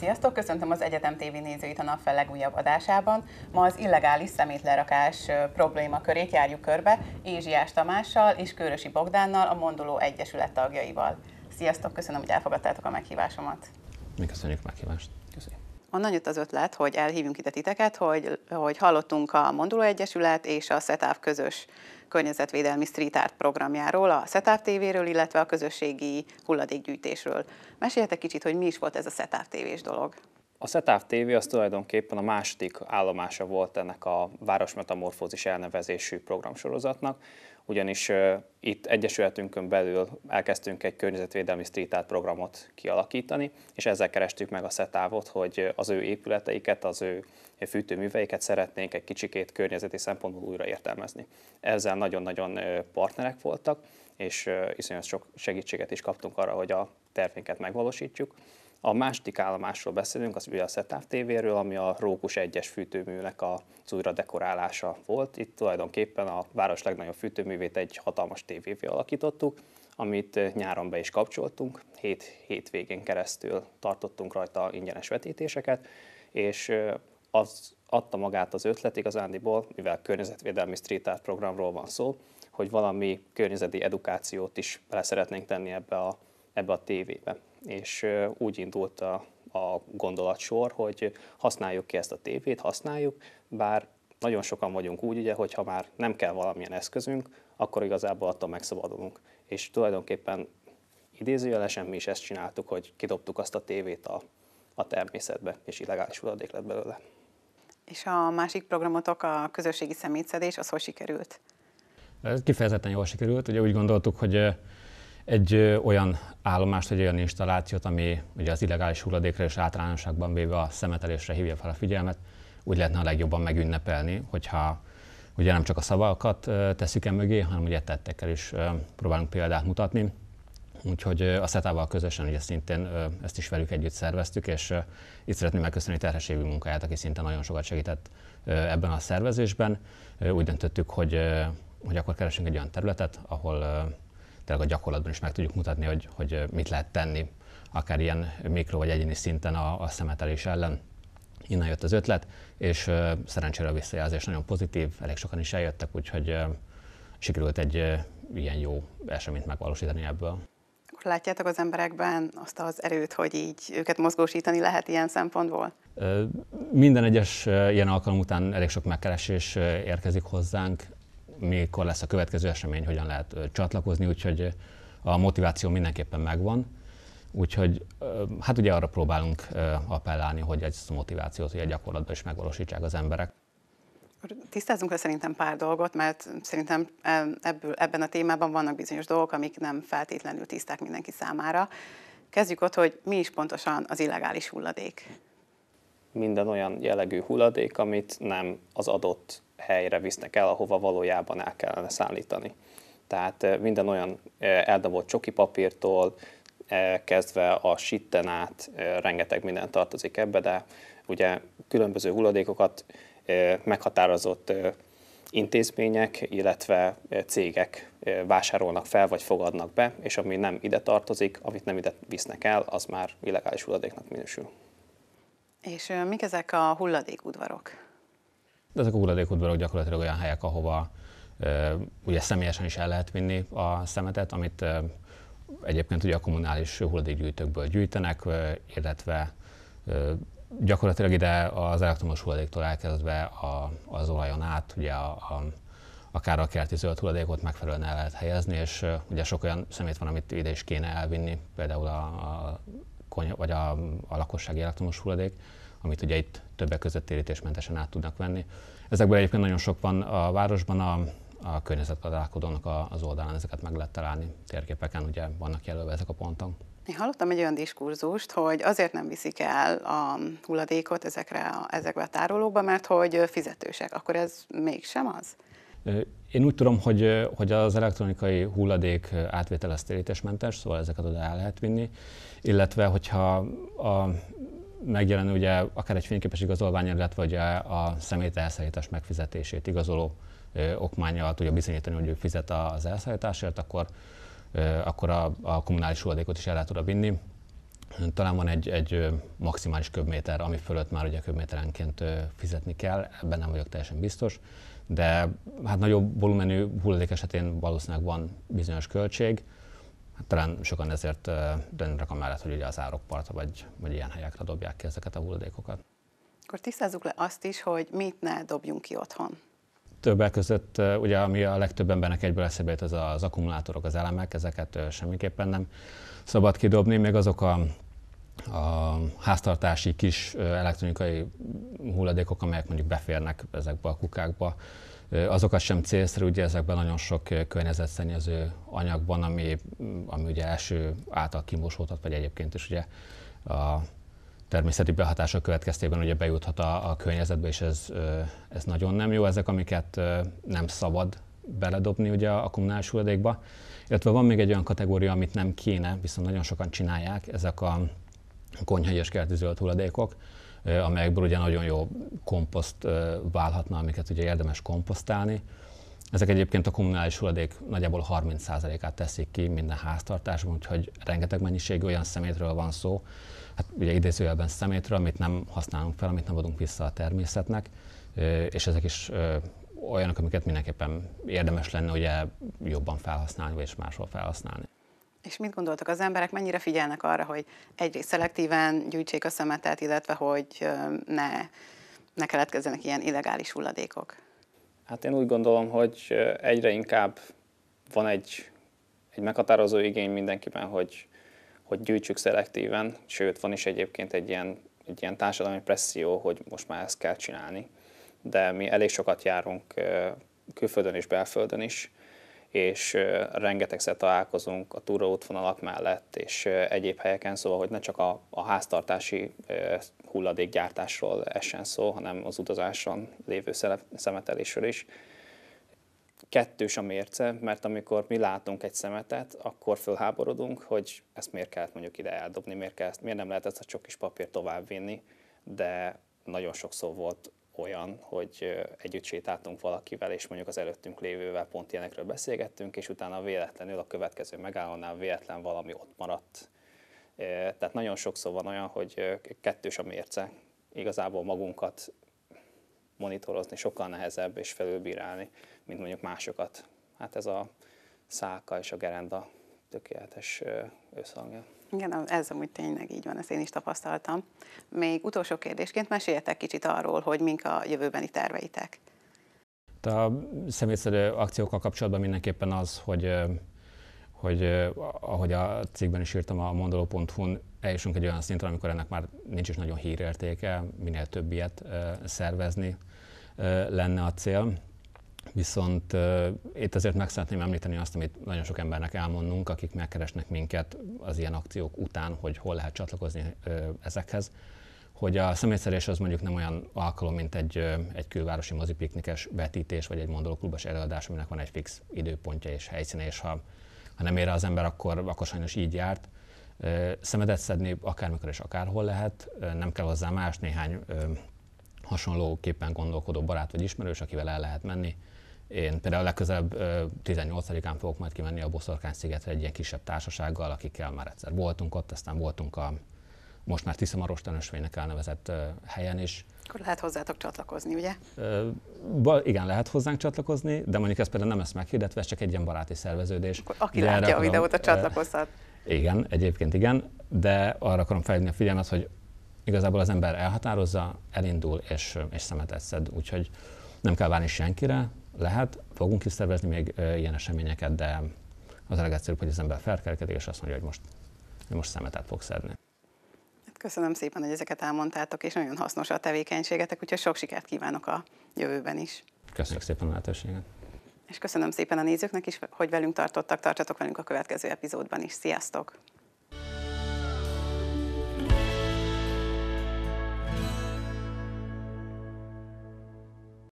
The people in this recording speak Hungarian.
Sziasztok, köszöntöm az Egyetem TV nézőit a nap legújabb adásában. Ma az illegális szemétlerakás körét járjuk körbe Ézsiás Tamással és Körösi Bogdánnal, a Monduló Egyesület tagjaival. Sziasztok, köszönöm, hogy elfogadtátok a meghívásomat. Mi köszönjük meghívást onnan jött az ötlet, hogy elhívjunk ide titeket, hogy, hogy hallottunk a Monduló Egyesület és a SETÁV közös környezetvédelmi street art programjáról, a SETÁV TV-ről, illetve a közösségi hulladékgyűjtésről. Meséljetek kicsit, hogy mi is volt ez a SETÁV TV-s dolog. A SETÁV TV az tulajdonképpen a második állomása volt ennek a Városmetamorfózis elnevezésű programsorozatnak, ugyanis uh, itt Egyesületünkön belül elkezdtünk egy környezetvédelmi street art programot kialakítani, és ezzel kerestük meg a SETÁVot, hogy az ő épületeiket, az ő fűtőműveiket szeretnénk egy kicsikét környezeti szempontból újra értelmezni. Ezzel nagyon-nagyon partnerek voltak, és uh, iszonyat sok segítséget is kaptunk arra, hogy a tervénket megvalósítjuk. A második állomásról beszélünk, az ugye a TV-ről, ami a Rókus 1-es fűtőműnek az újra dekorálása volt. Itt tulajdonképpen a város legnagyobb fűtőművét egy hatalmas tévévé alakítottuk, amit nyáron be is kapcsoltunk, hét hétvégén keresztül tartottunk rajta ingyenes vetítéseket, és az adta magát az ötlet igazándiból, mivel környezetvédelmi street art programról van szó, hogy valami környezeti edukációt is bele szeretnénk tenni ebbe a, ebbe a tévébe és úgy indult a, a gondolatsor, hogy használjuk ki ezt a tévét, használjuk, bár nagyon sokan vagyunk úgy, ugye, hogy ha már nem kell valamilyen eszközünk, akkor igazából attól megszabadulunk. És tulajdonképpen idézőjelesen mi is ezt csináltuk, hogy kidobtuk azt a tévét a, a természetbe, és illegális hulladék lett belőle. És a másik programotok, a közösségi szemétszedés, az hogy sikerült? Ez kifejezetten jól sikerült. Ugye úgy gondoltuk, hogy egy ö, olyan állomást, egy olyan installációt, ami ugye az illegális hulladékra és általánosságban véve a szemetelésre hívja fel a figyelmet, úgy lehetne a legjobban megünnepelni, hogyha ugye nem csak a szavakat ö, tesszük el mögé, hanem ugye tettekkel is ö, próbálunk példát mutatni. Úgyhogy a SETA-val közösen ugye szintén ezt is velük együtt szerveztük, és itt szeretném megköszönni terhességű munkáját, aki szinte nagyon sokat segített ebben a szervezésben. Úgy döntöttük, hogy, hogy akkor keresünk egy olyan területet, ahol tényleg a gyakorlatban is meg tudjuk mutatni, hogy, hogy mit lehet tenni, akár ilyen mikro vagy egyéni szinten a, a szemetelés ellen. Innen jött az ötlet, és szerencsére a visszajelzés nagyon pozitív, elég sokan is eljöttek, úgyhogy sikerült egy ilyen jó eseményt megvalósítani ebből. Akkor látjátok az emberekben azt az erőt, hogy így őket mozgósítani lehet ilyen szempontból? Minden egyes ilyen alkalom után elég sok megkeresés érkezik hozzánk, mikor lesz a következő esemény, hogyan lehet csatlakozni, úgyhogy a motiváció mindenképpen megvan. Úgyhogy hát ugye arra próbálunk appellálni, hogy egy motivációt ugye gyakorlatban is megvalósítsák az emberek. Tisztázunk le szerintem pár dolgot, mert szerintem e, ebből, ebben a témában vannak bizonyos dolgok, amik nem feltétlenül tiszták mindenki számára. Kezdjük ott, hogy mi is pontosan az illegális hulladék minden olyan jellegű hulladék, amit nem az adott helyre visznek el, ahova valójában el kellene szállítani. Tehát eh, minden olyan eh, eldobott papírtól eh, kezdve a sitten át, rengeteg minden tartozik ebbe, de ugye különböző hulladékokat meghatározott intézmények, illetve cégek vásárolnak fel, vagy fogadnak be, és ami nem ide tartozik, amit nem ide visznek el, az már illegális hulladéknak minősül. És mik ezek a hulladékudvarok? De ezek a hulladékudvarok gyakorlatilag olyan helyek, ahova ugye személyesen is el lehet vinni a szemetet, amit egyébként ugye a kommunális hulladékgyűjtőkből gyűjtenek, illetve gyakorlatilag ide az elektromos hulladéktól elkezdve a, az olajon át, ugye a, a, akár a kerti zöld hulladékot megfelelően el lehet helyezni, és ugye sok olyan szemét van, amit ide is kéne elvinni, például a, a vagy a, a lakossági elektromos hulladék, amit ugye itt többek között térítésmentesen át tudnak venni. Ezekből egyébként nagyon sok van a városban, a, a környezetgazdálkodónak az oldalán ezeket meg lehet találni. Térképeken ugye vannak jelölve ezek a pontok. Én hallottam egy olyan diskurzust, hogy azért nem viszik el a hulladékot ezekre, ezekbe a tárolókba, mert hogy fizetősek. Akkor ez mégsem az? Én úgy tudom, hogy, hogy az elektronikai hulladék átvétel az térítésmentes, szóval ezeket oda el lehet vinni, illetve hogyha a megjelenő ugye akár egy fényképes igazolvány, illetve ugye a szemét elszállítás megfizetését igazoló ö, okmányjal tudja bizonyítani, hogy ő fizet az elszállításért, akkor, akkor a, a kommunális hulladékot is el lehet oda vinni talán van egy, egy maximális köbméter, ami fölött már ugye köbméterenként fizetni kell, ebben nem vagyok teljesen biztos, de hát nagyobb volumenű hulladék esetén valószínűleg van bizonyos költség, hát talán sokan ezért a mellett, hogy ugye az árokpartra vagy, vagy ilyen helyekre dobják ki ezeket a hulladékokat. Akkor tisztázzuk le azt is, hogy mit ne dobjunk ki otthon. Többek között, ugye, ami a legtöbb embernek egyből eszébe jut, az az akkumulátorok, az elemek, ezeket semmiképpen nem szabad kidobni, még azok a a háztartási kis elektronikai hulladékok, amelyek mondjuk beférnek ezekbe a kukákba, azokat sem célszerű, ugye ezekben nagyon sok környezetszennyező anyagban, ami, ami ugye első által kimosódhat, vagy egyébként is ugye a természeti behatása következtében ugye bejuthat a, a környezetbe, és ez, ez nagyon nem jó. Ezek, amiket nem szabad beledobni ugye a kommunális hulladékba. Illetve van még egy olyan kategória, amit nem kéne, viszont nagyon sokan csinálják, ezek a konyhai és kerti zöld hulladékok, amelyekből ugye nagyon jó komposzt válhatna, amiket ugye érdemes komposztálni. Ezek egyébként a kommunális hulladék nagyjából 30%-át teszik ki minden háztartásban, úgyhogy rengeteg mennyiségű olyan szemétről van szó, hát ugye idézőjelben szemétről, amit nem használunk fel, amit nem adunk vissza a természetnek, és ezek is olyanok, amiket mindenképpen érdemes lenne ugye jobban felhasználni, és máshol felhasználni. És mit gondoltak az emberek, mennyire figyelnek arra, hogy egyrészt szelektíven gyűjtsék a szemetet, illetve hogy ne, ne keletkezzenek ilyen illegális hulladékok? Hát én úgy gondolom, hogy egyre inkább van egy, egy meghatározó igény mindenkiben, hogy hogy gyűjtsük szelektíven, sőt van is egyébként egy ilyen, egy ilyen társadalmi presszió, hogy most már ezt kell csinálni. De mi elég sokat járunk külföldön és belföldön is, és rengetegszer találkozunk a túraútvonalak mellett és egyéb helyeken, szóval hogy ne csak a, a háztartási hulladékgyártásról essen szó, hanem az utazáson lévő szemetelésről is kettős a mérce, mert amikor mi látunk egy szemetet, akkor fölháborodunk, hogy ezt miért kellett mondjuk ide eldobni, miért, kellett, miért nem lehet ezt a csokis papírt továbbvinni, de nagyon sokszor volt olyan, hogy együtt sétáltunk valakivel, és mondjuk az előttünk lévővel pont ilyenekről beszélgettünk, és utána véletlenül a következő megállónál véletlen valami ott maradt. Tehát nagyon sokszor van olyan, hogy kettős a mérce, igazából magunkat monitorozni sokkal nehezebb és felülbírálni, mint mondjuk másokat. Hát ez a szálka és a gerenda tökéletes összhangja. Igen, ez amúgy tényleg így van, ezt én is tapasztaltam. Még utolsó kérdésként meséljetek kicsit arról, hogy mink a jövőbeni terveitek. A személyszerű akciókkal kapcsolatban mindenképpen az, hogy hogy ahogy a cikkben is írtam, a mondoló.hu-n eljussunk egy olyan szintre, amikor ennek már nincs is nagyon hírértéke, minél több ilyet szervezni lenne a cél. Viszont itt azért meg szeretném említeni azt, amit nagyon sok embernek elmondunk, akik megkeresnek minket az ilyen akciók után, hogy hol lehet csatlakozni ezekhez hogy a személyszerés az mondjuk nem olyan alkalom, mint egy, egy külvárosi mozipiknikes vetítés, vagy egy mondolóklubos előadás, aminek van egy fix időpontja és helyszíne, és ha ha nem ér az ember, akkor, akkor sajnos így járt. Szemedet szedni akármikor és akárhol lehet, nem kell hozzá más, néhány hasonlóképpen gondolkodó barát vagy ismerős, akivel el lehet menni. Én például legközelebb 18-án fogok majd kimenni a Boszorkány szigetre egy ilyen kisebb társasággal, akikkel már egyszer voltunk ott, aztán voltunk a most már Tiszamarostan ösvénynek elnevezett helyen is. Akkor lehet hozzátok csatlakozni, ugye? Ba, igen, lehet hozzánk csatlakozni, de mondjuk ez például nem ezt meghirdetve, ez csak egy ilyen baráti szerveződés. Akkor aki de látja a videót, a csatlakozhat. Igen, egyébként igen, de arra akarom felhívni a figyelmet, hogy igazából az ember elhatározza, elindul és, és szemetet szed, úgyhogy nem kell várni senkire, lehet, fogunk is szervezni még ilyen eseményeket, de az a legegyszerűbb, hogy az ember felkerkedik és azt mondja, hogy most, most szemetet fog szedni. Köszönöm szépen, hogy ezeket elmondtátok, és nagyon hasznos a tevékenységetek, úgyhogy sok sikert kívánok a jövőben is. Köszönöm szépen a lehetőséget. És köszönöm szépen a nézőknek is, hogy velünk tartottak, tartsatok velünk a következő epizódban is. Sziasztok!